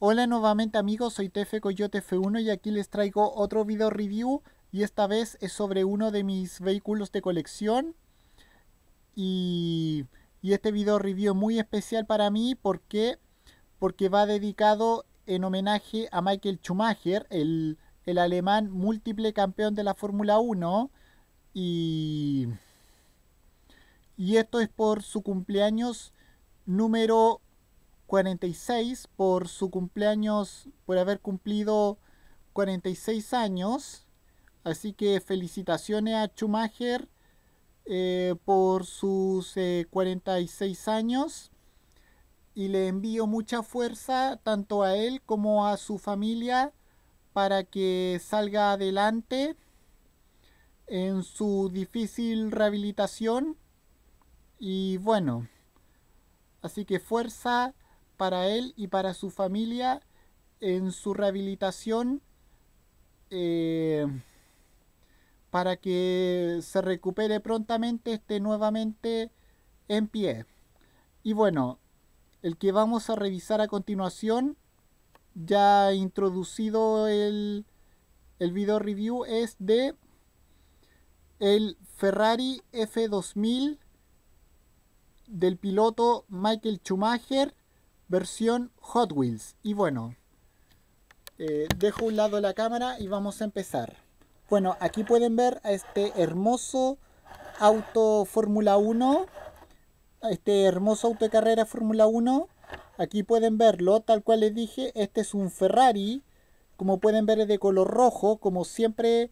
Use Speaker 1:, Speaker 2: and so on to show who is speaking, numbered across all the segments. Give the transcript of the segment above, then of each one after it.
Speaker 1: Hola nuevamente amigos, soy TF Coyote F1 y aquí les traigo otro video review y esta vez es sobre uno de mis vehículos de colección y, y este video review es muy especial para mí porque, porque va dedicado en homenaje a Michael Schumacher, el, el alemán múltiple campeón de la Fórmula 1 y... Y esto es por su cumpleaños número 46 por su cumpleaños, por haber cumplido 46 años. Así que felicitaciones a Schumacher eh, por sus 46 eh, años. Y le envío mucha fuerza tanto a él como a su familia para que salga adelante en su difícil rehabilitación. Y bueno, así que fuerza para él y para su familia en su rehabilitación eh, para que se recupere prontamente, esté nuevamente en pie. Y bueno, el que vamos a revisar a continuación, ya introducido el, el video review, es de el Ferrari F2000 del piloto Michael Schumacher versión Hot Wheels. Y bueno, eh, dejo un lado la cámara y vamos a empezar. Bueno, aquí pueden ver a este hermoso auto Fórmula 1. Este hermoso auto de carrera Fórmula 1. Aquí pueden verlo, tal cual les dije, este es un Ferrari. Como pueden ver es de color rojo, como siempre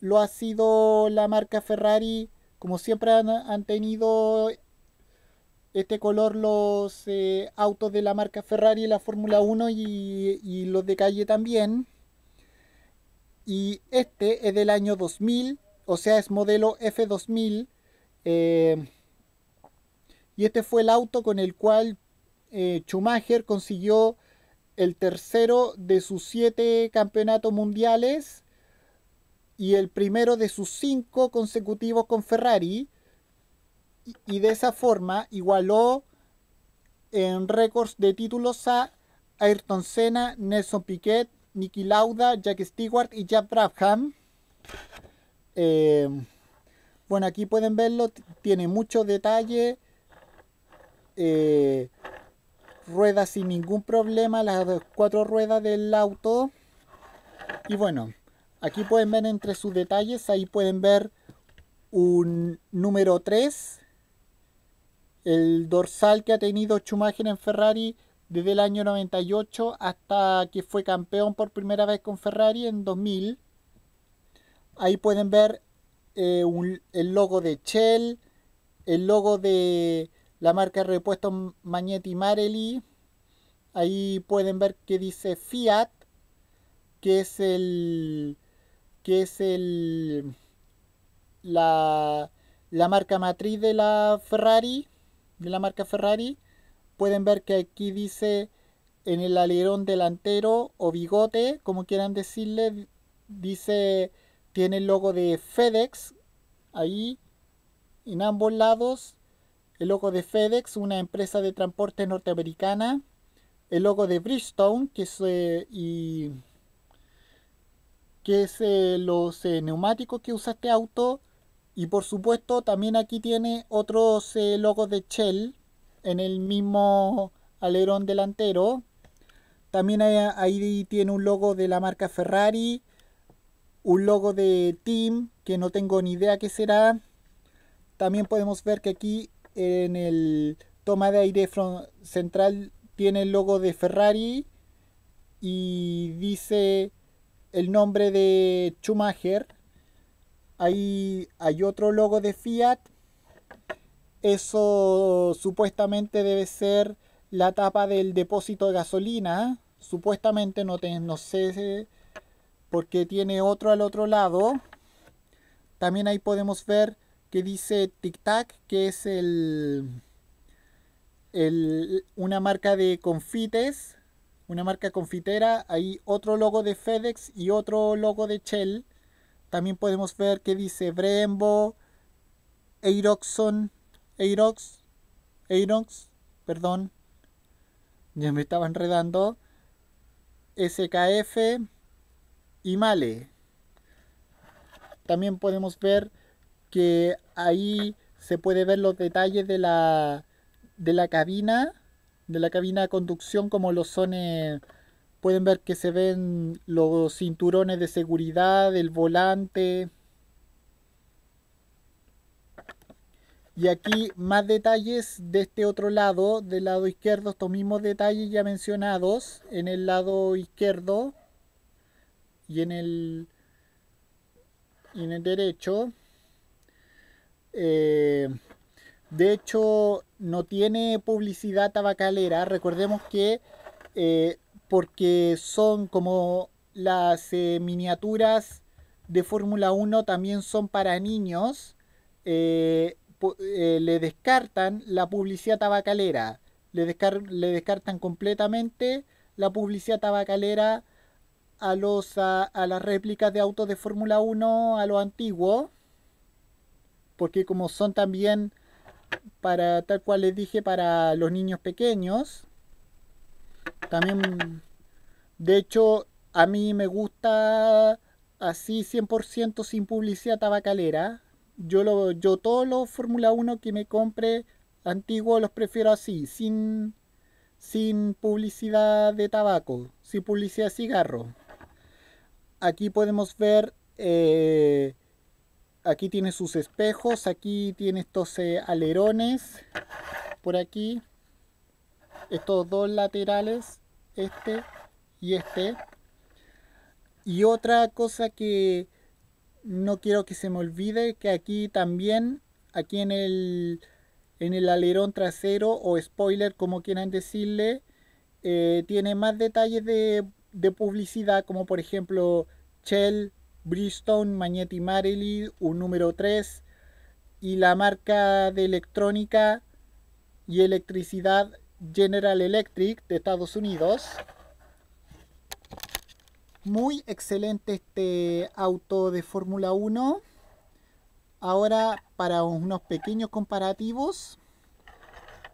Speaker 1: lo ha sido la marca Ferrari. Como siempre han tenido este color los eh, autos de la marca Ferrari, la Fórmula 1 y, los de calle también. Y este es del año 2000, o sea, es modelo F2000. Eh, y este fue el auto con el cual eh, Schumacher consiguió el tercero de sus siete campeonatos mundiales y el primero de sus cinco consecutivos con Ferrari y de esa forma igualó en récords de títulos a Ayrton Senna, Nelson Piquet, Nicky Lauda, Jack Stewart y Jack Brabham. Em, bueno, aquí pueden verlo, tiene mucho detalle. Eh, rueda ruedas sin ningún problema, las cuatro ruedas del auto. Y bueno, aquí pueden ver entre sus detalles, ahí pueden ver un número 3 el dorsal que ha tenido Schumacher en Ferrari desde el año 98 hasta que fue campeón por primera vez con Ferrari en 2000. Ahí pueden ver eh, el logo de Shell, el logo de la marca de repuestos Magneti Marelli. Ahí pueden ver que dice Fiat, que es el que es el la, la marca matriz de la Ferrari de la marca Ferrari, pueden ver que aquí dice en el alerón delantero o bigote, como quieran decirle, dice, tiene el logo de FedEx ahí en ambos lados. El logo de FedEx, una empresa de transporte norteamericana. El logo de Bridgestone, que es, eh, eh, los eh, neumáticos que usa este auto. Y por supuesto, también aquí tiene otros eh, logos de Shell en el mismo alerón delantero. También hay, ahí tiene un logo de la marca Ferrari, un logo de Team, que no tengo ni idea qué será. También podemos ver que aquí en el toma de aire central tiene el logo de Ferrari y dice el nombre de Schumacher Ahí hay otro logo de Fiat. Eso supuestamente debe ser la tapa del depósito de gasolina. Supuestamente no, te, no sé porque tiene otro al otro lado. También ahí podemos ver que dice Tic Tac, que es el, el, una marca de confites, una marca confitera. Hay otro logo de FedEx y otro logo de Shell. También podemos ver que dice Brembo, Eiroxon, Eirox, Eirox, perdón, ya me estaba enredando, SKF y Male. También podemos ver que ahí se puede ver los detalles de la, de la cabina, de la cabina de conducción como lo son... en... Eh, pueden ver que se ven los cinturones de seguridad, el volante. Y aquí más detalles de este otro lado, del lado izquierdo, estos mismos detalles ya mencionados en el lado izquierdo y en el, en el derecho. Eh, de hecho, no tiene publicidad tabacalera. Recordemos que eh, porque son como las eh, miniaturas de Fórmula 1 también son para niños, eh, eh, le descartan la publicidad tabacalera, le, descartan completamente la publicidad tabacalera a, los, a las réplicas de autos de Fórmula 1, a lo antiguo, porque como son también para, tal cual les dije, para los niños pequeños, también, de hecho, a mí me gusta así 100% sin publicidad tabacalera. Yo, lo, yo todos los Fórmula 1 que me compre antiguos los prefiero así, sin, sin publicidad de tabaco, sin publicidad de cigarro. Aquí podemos ver, eh, aquí tiene sus espejos, aquí tiene estos eh, alerones, por aquí, estos dos laterales este y este. Y otra cosa que no quiero que se me olvide, que aquí también, aquí en el, en el alerón trasero o spoiler, como quieran decirle, eh, tiene más detalles de, publicidad, como por ejemplo Shell, Bridgestone, magneti Marelli, un número 3, y la marca de electrónica y electricidad General Electric de Estados Unidos. Muy excelente este auto de Fórmula 1. Ahora para unos pequeños comparativos.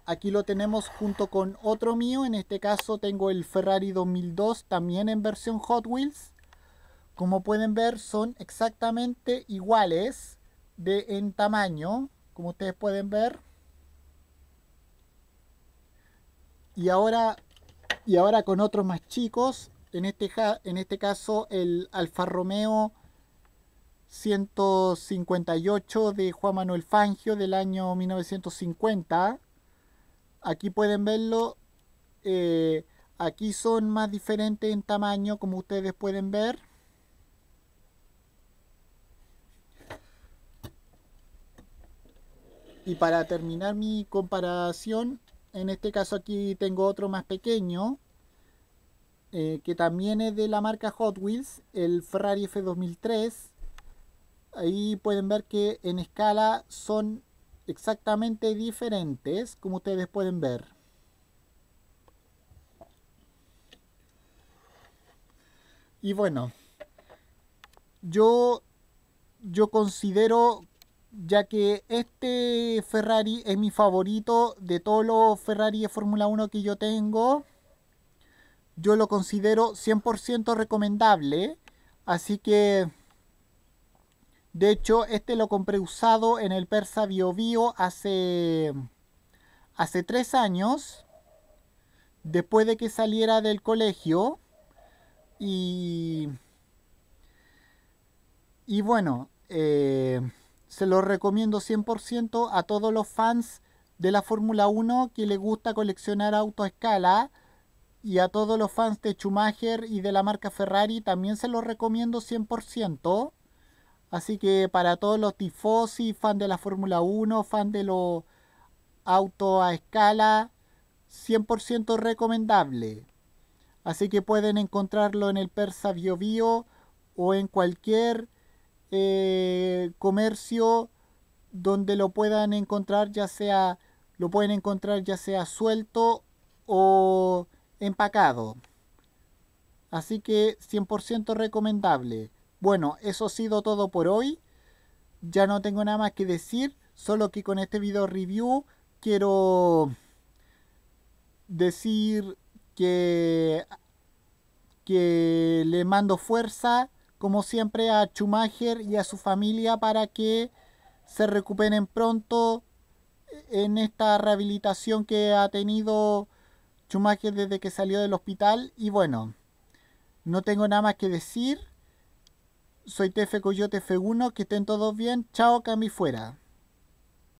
Speaker 1: Aquí lo tenemos junto con otro mío. En este caso tengo el Ferrari 2002 también en versión Hot Wheels. Como pueden ver son exactamente iguales de, en tamaño. Como ustedes pueden ver. y ahora, y ahora con otros más chicos, en este, en este caso el Alfa Romeo 158 de Juan Manuel Fangio del año 1950. Aquí pueden verlo. Eh, aquí son más diferentes en tamaño, como ustedes pueden ver. Y para terminar mi comparación, en este caso aquí tengo otro más pequeño, eh, que también es de la marca Hot Wheels, el Ferrari F2003. Ahí pueden ver que en escala son exactamente diferentes, como ustedes pueden ver. Y bueno, yo, yo considero ya que este Ferrari es mi favorito de todos los Ferrari de Fórmula 1 que yo tengo. Yo lo considero 100% recomendable, así que de hecho este lo compré usado en el Persa Bio Bio hace hace tres años, después de que saliera del colegio. Y, y bueno, eh, se lo recomiendo 100% a todos los fans de la Fórmula 1 que les gusta coleccionar auto a escala y a todos los fans de Schumacher y de la marca Ferrari también se lo recomiendo 100%. Así que para todos los tifosi, fan de la Fórmula 1, fan de los auto a escala, 100% recomendable. Así que pueden encontrarlo en el Persa BioBio o en cualquier eh, comercio donde lo puedan encontrar ya sea lo pueden encontrar ya sea suelto o empacado así que 100% recomendable bueno eso ha sido todo por hoy ya no tengo nada más que decir solo que con este video review quiero decir que que le mando fuerza como siempre, a Schumacher y a su familia para que se recuperen pronto en esta rehabilitación que ha tenido Schumacher desde que salió del hospital. Y bueno, no tengo nada más que decir. Soy Tefe Coyote F1, que estén todos bien. Chao, Cami fuera.